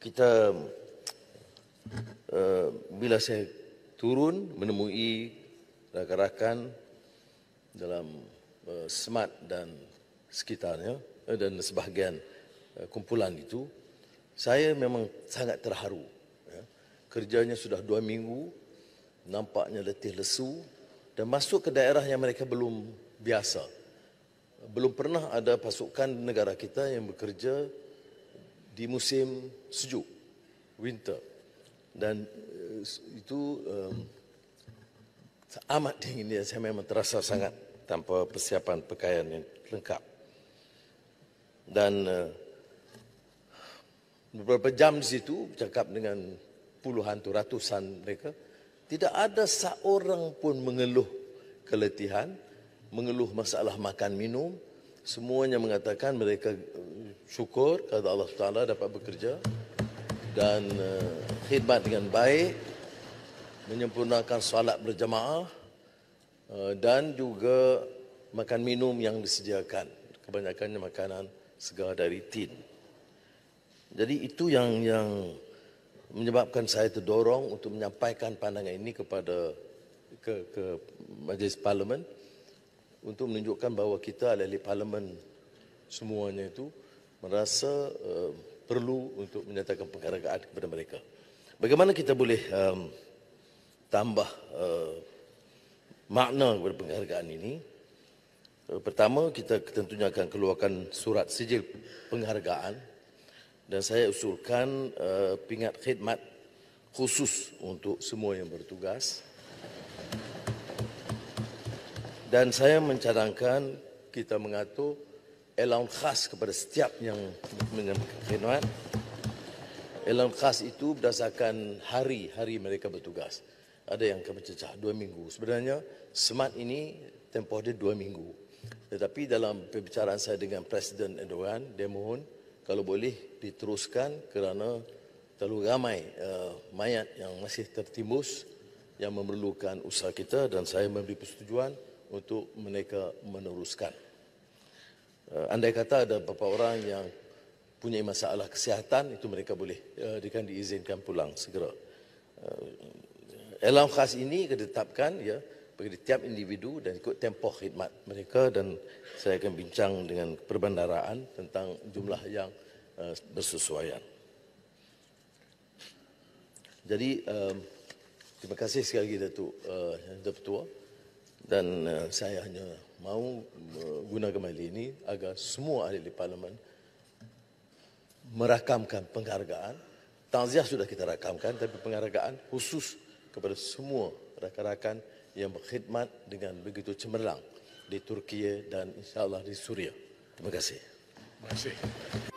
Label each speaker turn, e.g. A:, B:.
A: kita uh, bila saya turun menemui rakan-rakan dalam uh, SMART dan sekitarnya uh, dan sebahagian uh, kumpulan itu saya memang sangat terharu ya. kerjanya sudah dua minggu nampaknya letih lesu dan masuk ke daerah yang mereka belum biasa belum pernah ada pasukan negara kita yang bekerja di musim sejuk winter dan uh, itu um, amat dingin dia saya memang terasa sangat tanpa persiapan pakaian yang lengkap dan uh, beberapa jam di situ bercakap dengan puluhan tu ratusan mereka tidak ada seorang pun mengeluh keletihan mengeluh masalah makan minum semuanya mengatakan mereka syukur kepada Allah Taala dapat bekerja dan uh, khidmat dengan baik menyempurnakan solat berjamaah eh, dan juga makan minum yang disediakan kebanyakannya makanan segar dari tin jadi itu yang yang menyebabkan saya terdorong untuk menyampaikan pandangan ini kepada ke, ke majlis parlimen untuk menunjukkan bahawa kita ahli parlimen semuanya itu merasa uh, perlu untuk menyatakan penghargaan kepada mereka. Bagaimana kita boleh um, tambah uh, makna kepada penghargaan ini? Uh, pertama, kita tentunya akan keluarkan surat sijil penghargaan dan saya usulkan uh, pingat khidmat khusus untuk semua yang bertugas. Dan saya mencadangkan kita mengatur elaun khas kepada setiap yang berkhidmat. Elaun khas itu berdasarkan hari-hari mereka bertugas. Ada yang kami cecah dua minggu. Sebenarnya semat ini tempoh dia dua minggu. Tetapi dalam perbicaraan saya dengan Presiden Erdogan, dia mohon kalau boleh diteruskan kerana terlalu ramai uh, mayat yang masih tertimbus yang memerlukan usaha kita dan saya memberi persetujuan untuk mereka meneruskan. Eh, andai kata ada beberapa orang yang punya masalah kesihatan itu mereka boleh uh, eh, dengan diizinkan pulang segera. Uh, eh, alam khas ini ditetapkan ya bagi tiap individu dan ikut tempoh khidmat mereka dan saya akan bincang dengan perbandaraan tentang jumlah yang uh, bersesuaian. Jadi um, terima kasih sekali lagi Datuk uh, Datuk Petua dan uh, saya hanya mahu guna kembali ini agar semua ahli parlimen merakamkan penghargaan. Tanziah sudah kita rakamkan tapi penghargaan khusus kepada semua rakan-rakan yang berkhidmat dengan begitu cemerlang di Turki dan insyaallah di Suria. Terima kasih. Terima kasih.